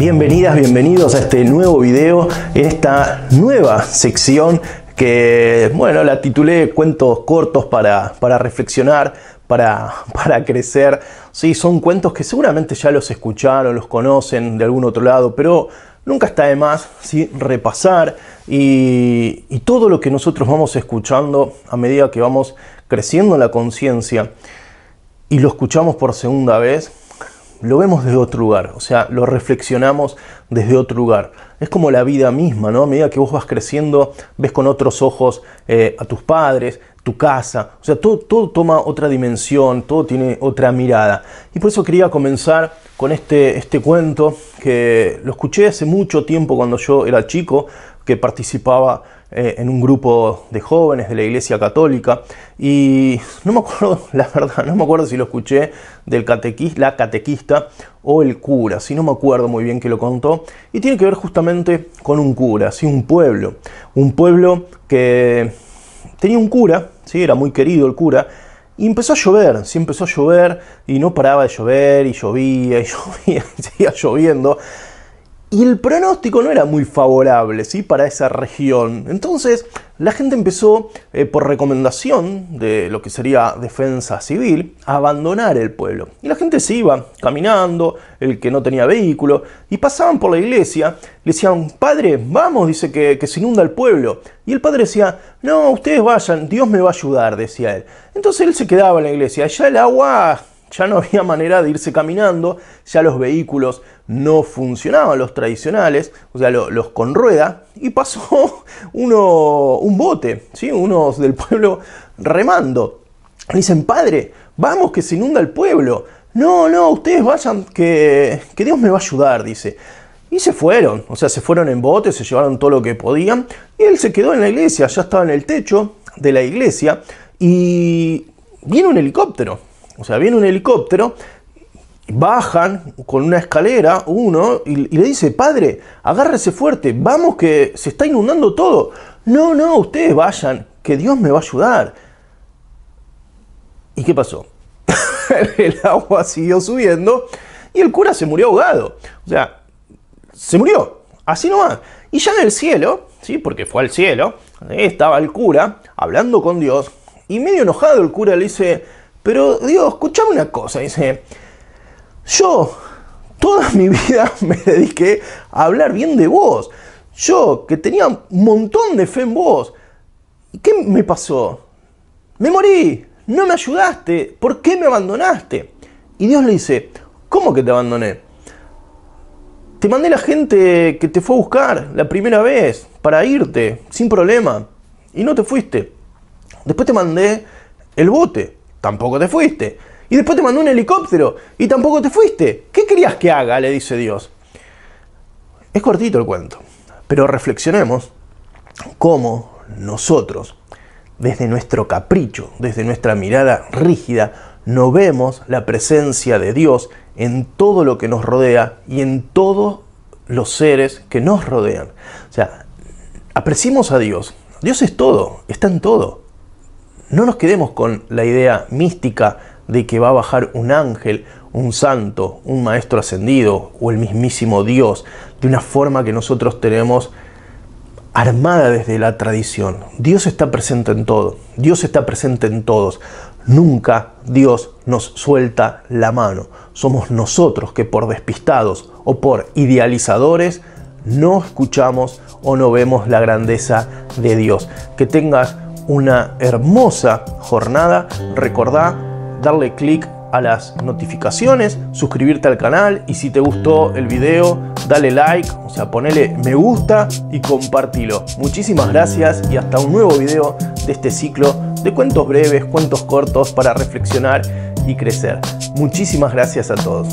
Bienvenidas, bienvenidos a este nuevo video esta nueva sección que, bueno, la titulé Cuentos cortos para, para reflexionar, para, para crecer. Sí, son cuentos que seguramente ya los escucharon, los conocen de algún otro lado, pero nunca está de más repasar y, todo lo que nosotros vamos escuchando a medida que vamos creciendo la conciencia y lo escuchamos por segunda vez, lo vemos desde otro lugar, o sea, lo reflexionamos desde otro lugar. Es como la vida misma, ¿no? A medida que vos vas creciendo, ves con otros ojos eh, a tus padres, tu casa, o sea, todo, todo toma otra dimensión, todo tiene otra mirada. Y por eso quería comenzar con este, este cuento que lo escuché hace mucho tiempo cuando yo era chico, que participaba eh, en un grupo de jóvenes de la Iglesia Católica y no me acuerdo, la verdad, no me acuerdo si lo escuché del catequista, la catequista o el cura, si no me acuerdo muy bien que lo contó y tiene que ver justamente con un cura, ¿sí? un pueblo, un pueblo que tenía un cura, ¿sí? era muy querido el cura, y empezó a llover, sí empezó a llover y no paraba de llover y llovía y llovía y seguía lloviendo. Y el pronóstico no era muy favorable ¿sí? para esa región. Entonces la gente empezó, eh, por recomendación de lo que sería defensa civil, a abandonar el pueblo. Y la gente se iba caminando, el que no tenía vehículo, y pasaban por la iglesia, le decían, padre, vamos, dice que, que se inunda el pueblo. Y el padre decía, no, ustedes vayan, Dios me va a ayudar, decía él. Entonces él se quedaba en la iglesia, allá el agua ya no había manera de irse caminando, ya los vehículos no funcionaban, los tradicionales, o sea, los, con rueda, y pasó uno, un bote, ¿sí? unos del pueblo remando. Dicen, padre, vamos que se inunda el pueblo. No, no, ustedes vayan, que, que Dios me va a ayudar, dice. Y se fueron, o sea, se fueron en bote, se llevaron todo lo que podían, y él se quedó en la iglesia, ya estaba en el techo de la iglesia, y viene un helicóptero, o sea, viene un helicóptero, bajan con una escalera uno y, le dice, padre, agárrese fuerte, vamos que se está inundando todo. No, no, ustedes vayan, que Dios me va a ayudar. ¿Y qué pasó? el agua siguió subiendo y el cura se murió ahogado. O sea, se murió, así nomás. Y ya en el cielo, ¿sí? porque fue al cielo, estaba el cura hablando con Dios y medio enojado el cura le dice, pero Dios, escuchame una cosa, dice, yo toda mi vida me dediqué a hablar bien de vos. Yo, que tenía un montón de fe en vos. qué me pasó? Me morí, no me ayudaste, ¿por qué me abandonaste? Y Dios le dice, ¿cómo que te abandoné? Te mandé la gente que te fue a buscar la primera vez para irte, sin problema, y no te fuiste. Después te mandé el bote, tampoco te fuiste. Y después te mandó un helicóptero y tampoco te fuiste. ¿Qué querías que haga? le dice Dios. Es cortito el cuento, pero reflexionemos cómo nosotros, desde nuestro capricho, desde nuestra mirada rígida, no vemos la presencia de Dios en todo lo que nos rodea y en todos los seres que nos rodean. O sea, apreciamos a Dios. Dios es todo, está en todo. No nos quedemos con la idea mística de que va a bajar un ángel, un santo, un maestro ascendido o el mismísimo Dios, de una forma que nosotros tenemos armada desde la tradición. Dios está presente en todo, Dios está presente en todos. Nunca Dios nos suelta la mano. Somos nosotros que por despistados o por idealizadores no escuchamos o no vemos la grandeza de Dios. Que tengas una hermosa jornada. Recordá darle clic a las notificaciones, suscribirte al canal y si te gustó el video, dale like, o sea, ponele me gusta y compartilo. Muchísimas gracias y hasta un nuevo video de este ciclo de cuentos breves, cuentos cortos para reflexionar y crecer. Muchísimas gracias a todos.